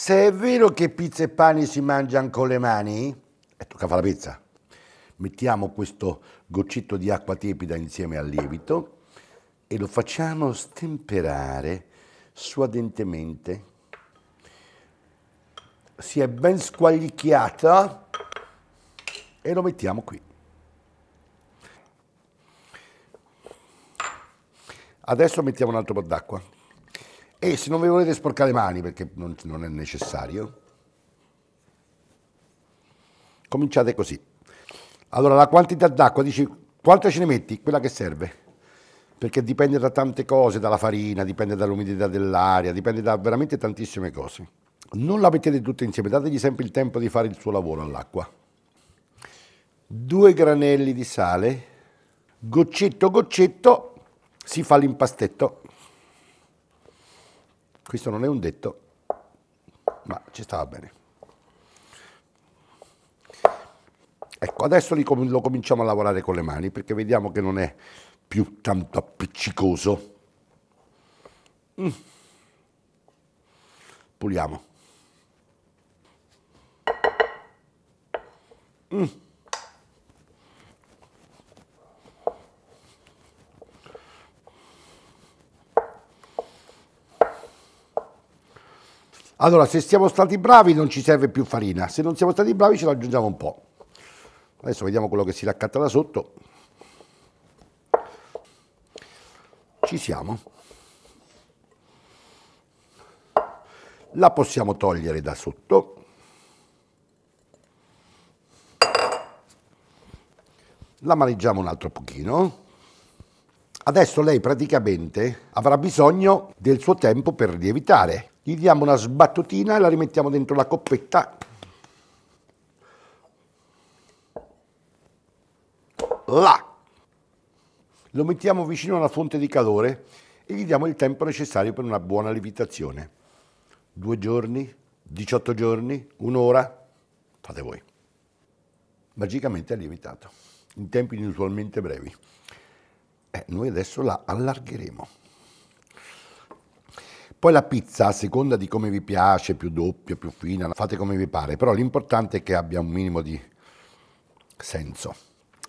Se è vero che pizza e pane si mangiano con le mani, e tocca fare la pizza. Mettiamo questo goccetto di acqua tiepida insieme al lievito e lo facciamo stemperare suadentemente. Si è ben squaglichiata e lo mettiamo qui. Adesso mettiamo un altro po' d'acqua. E eh, se non vi volete sporcare le mani, perché non, non è necessario, cominciate così. Allora, la quantità d'acqua, dici quanta ce ne metti? Quella che serve, perché dipende da tante cose, dalla farina, dipende dall'umidità dell'aria, dipende da veramente tantissime cose. Non la mettete tutte insieme, dategli sempre il tempo di fare il suo lavoro all'acqua. Due granelli di sale, goccetto goccetto, si fa l'impastetto. Questo non è un detto, ma ci stava bene. Ecco, adesso lo cominciamo a lavorare con le mani perché vediamo che non è più tanto appiccicoso. Mm. Puliamo. Mm. Allora, se siamo stati bravi non ci serve più farina, se non siamo stati bravi ce la aggiungiamo un po'. Adesso vediamo quello che si raccatta da sotto. Ci siamo. La possiamo togliere da sotto. La maneggiamo un altro pochino. Adesso lei praticamente avrà bisogno del suo tempo per lievitare. Gli diamo una sbattutina e la rimettiamo dentro la coppetta. Là! Lo mettiamo vicino alla fonte di calore e gli diamo il tempo necessario per una buona lievitazione. Due giorni, 18 giorni, un'ora, fate voi. Magicamente è lievitato, in tempi inusualmente brevi. Eh, noi adesso la allargheremo. Poi la pizza, a seconda di come vi piace, più doppia, più fina, fate come vi pare, però l'importante è che abbia un minimo di senso.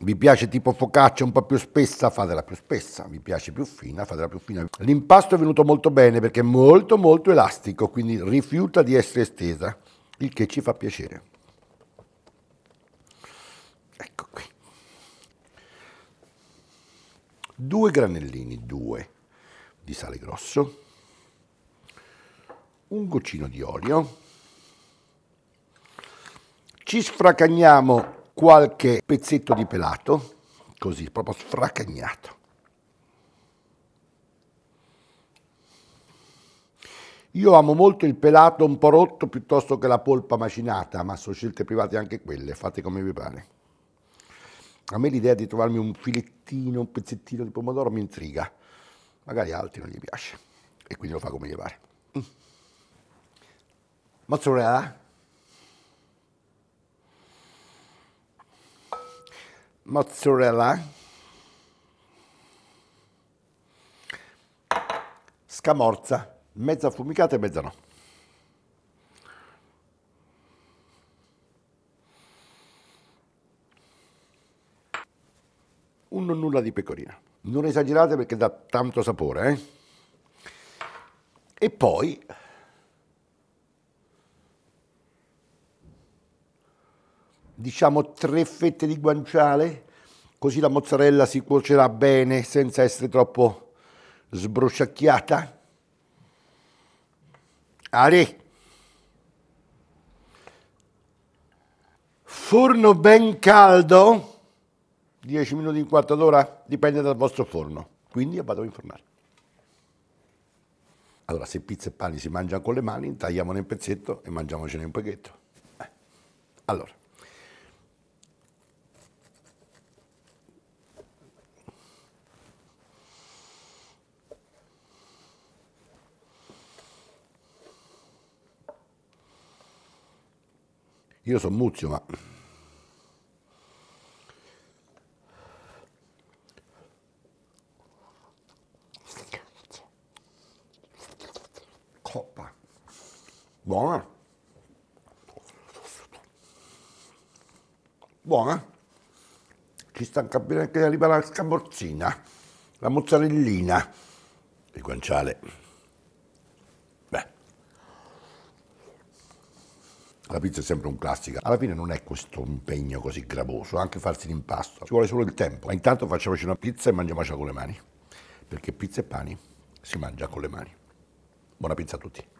Vi piace tipo focaccia un po' più spessa, fatela più spessa, vi piace più fina, fatela più fina. L'impasto è venuto molto bene perché è molto molto elastico, quindi rifiuta di essere estesa, il che ci fa piacere. 2 granellini, 2 di sale grosso, un goccino di olio, ci sfracagniamo qualche pezzetto di pelato, così proprio sfracagnato. Io amo molto il pelato un po' rotto piuttosto che la polpa macinata, ma sono scelte private anche quelle, fate come vi pare a me l'idea di trovarmi un filettino, un pezzettino di pomodoro mi intriga, magari a altri non gli piace e quindi lo fa come gli pare. Mozzarella? Mm. Mozzarella? Scamorza, mezza affumicata e mezza no. un non nulla di pecorina. Non esagerate perché dà tanto sapore, eh? E poi diciamo tre fette di guanciale, così la mozzarella si cuocerà bene senza essere troppo sbrosciacchiata. Ari! Forno ben caldo 10 minuti in quarto d'ora, dipende dal vostro forno. Quindi vado a infornare. Allora, se pizza e pane si mangiano con le mani, tagliamone un pezzetto e mangiamocene un pochetto. Eh. Allora, io sono Muzio, ma Buona. Buona. Ci sta capendo anche arriva la scamorzina, la mozzarellina, il guanciale. Beh. La pizza è sempre un classico. Alla fine non è questo impegno così gravoso, anche farsi l'impasto. Ci vuole solo il tempo. Ma intanto facciamoci una pizza e mangiamocela con le mani. Perché pizza e pani si mangia con le mani. Buona pizza a tutti.